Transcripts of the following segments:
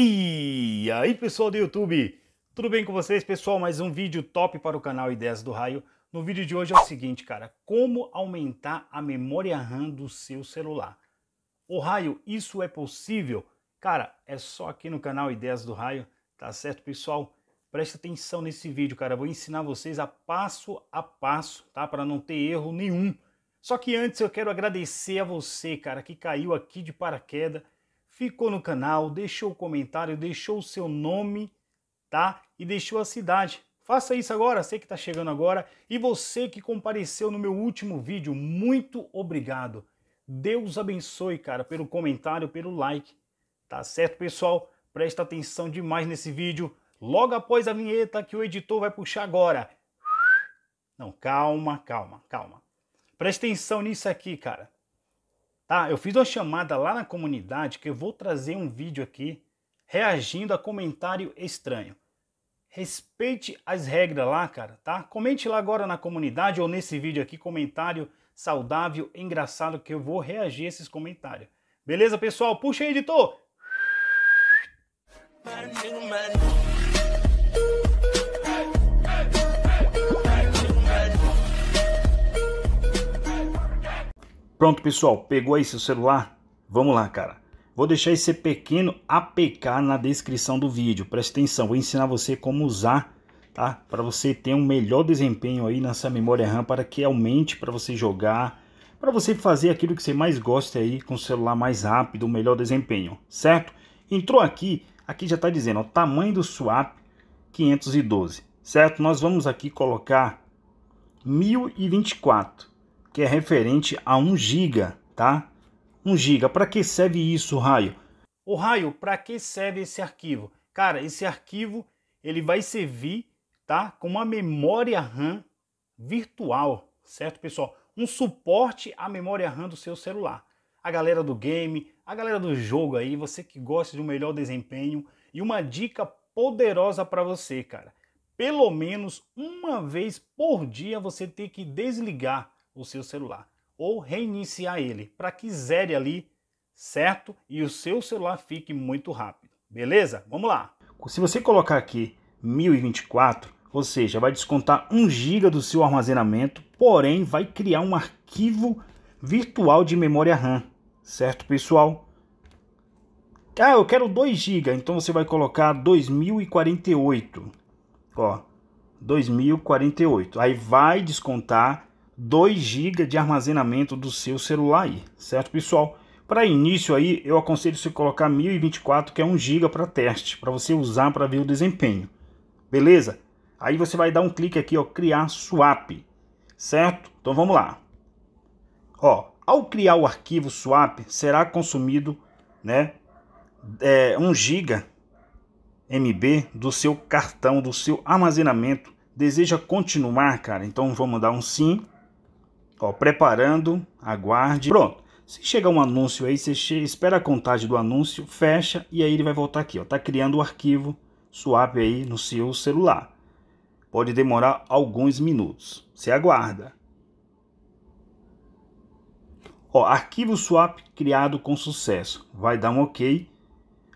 E aí pessoal do YouTube, tudo bem com vocês? Pessoal, mais um vídeo top para o canal Ideias do Raio. No vídeo de hoje é o seguinte, cara, como aumentar a memória RAM do seu celular. O Raio, isso é possível? Cara, é só aqui no canal Ideias do Raio, tá certo pessoal? Presta atenção nesse vídeo, cara, vou ensinar vocês a passo a passo, tá? Para não ter erro nenhum. Só que antes eu quero agradecer a você, cara, que caiu aqui de paraquedas ficou no canal, deixou o comentário, deixou o seu nome, tá? E deixou a cidade. Faça isso agora, Sei que está chegando agora e você que compareceu no meu último vídeo, muito obrigado. Deus abençoe, cara, pelo comentário, pelo like. Tá certo, pessoal? Presta atenção demais nesse vídeo. Logo após a vinheta que o editor vai puxar agora. Não, calma, calma, calma. Presta atenção nisso aqui, cara. Tá? Eu fiz uma chamada lá na comunidade que eu vou trazer um vídeo aqui reagindo a comentário estranho. Respeite as regras lá, cara, tá? Comente lá agora na comunidade ou nesse vídeo aqui comentário saudável, engraçado que eu vou reagir a esses comentários. Beleza, pessoal? Puxa aí, editor. Pronto, pessoal, pegou aí seu celular? Vamos lá, cara. Vou deixar esse pequeno APK na descrição do vídeo. Preste atenção, vou ensinar você como usar, tá? Para você ter um melhor desempenho aí nessa memória RAM, para que aumente para você jogar, para você fazer aquilo que você mais gosta aí com o celular mais rápido, melhor desempenho, certo? Entrou aqui, aqui já está dizendo, o tamanho do swap 512, certo? Nós vamos aqui colocar 1024 que é referente a 1 GB, tá? 1 GB. Para que serve isso, Raio? O Raio, para que serve esse arquivo? Cara, esse arquivo ele vai servir, tá, com uma memória RAM virtual, certo, pessoal? Um suporte à memória RAM do seu celular. A galera do game, a galera do jogo aí, você que gosta de um melhor desempenho e uma dica poderosa para você, cara. Pelo menos uma vez por dia você tem que desligar o seu celular ou reiniciar ele para que zere ali, certo? E o seu celular fique muito rápido. Beleza? Vamos lá. Se você colocar aqui 1024, ou seja, vai descontar 1 GB do seu armazenamento, porém vai criar um arquivo virtual de memória RAM, certo, pessoal? Ah, eu quero 2 GB, então você vai colocar 2048. Ó, 2048. Aí vai descontar 2 GB de armazenamento do seu celular aí, certo pessoal? Para início aí, eu aconselho você colocar 1024, que é 1 GB para teste, para você usar para ver o desempenho. Beleza? Aí você vai dar um clique aqui, ó, criar swap, certo? Então vamos lá. Ó, ao criar o arquivo swap, será consumido, né, é, 1 GB MB do seu cartão, do seu armazenamento. Deseja continuar, cara? Então vamos dar um sim. Ó, preparando, aguarde. Pronto. Se chegar um anúncio aí, você espera a contagem do anúncio, fecha e aí ele vai voltar aqui. Ó. Tá criando o arquivo swap aí no seu celular. Pode demorar alguns minutos. Você aguarda. Ó, arquivo swap criado com sucesso. Vai dar um OK.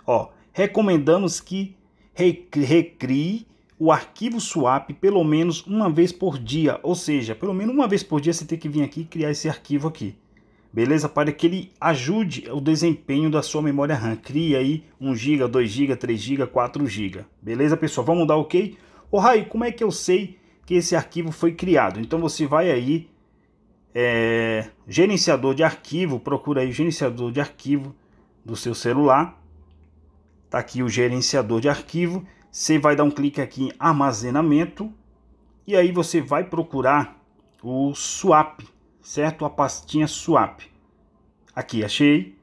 Ó, recomendamos que recrie o arquivo swap pelo menos uma vez por dia, ou seja, pelo menos uma vez por dia você tem que vir aqui e criar esse arquivo aqui, beleza? Para que ele ajude o desempenho da sua memória RAM, cria aí 1 GB, 2 GB, 3 GB, 4 GB, beleza pessoal? Vamos dar ok? Ô oh, Raí, como é que eu sei que esse arquivo foi criado? Então você vai aí, é, gerenciador de arquivo, procura aí gerenciador de arquivo do seu celular, tá aqui o gerenciador de arquivo, você vai dar um clique aqui em armazenamento e aí você vai procurar o swap, certo? A pastinha swap. Aqui, achei.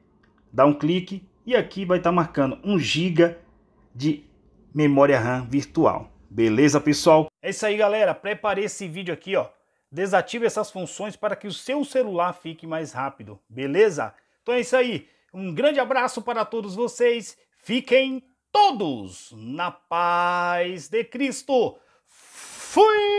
Dá um clique e aqui vai estar tá marcando 1 GB de memória RAM virtual. Beleza, pessoal? É isso aí, galera. Preparei esse vídeo aqui, ó. Desative essas funções para que o seu celular fique mais rápido, beleza? Então é isso aí. Um grande abraço para todos vocês. Fiquem todos na paz de Cristo. Fui!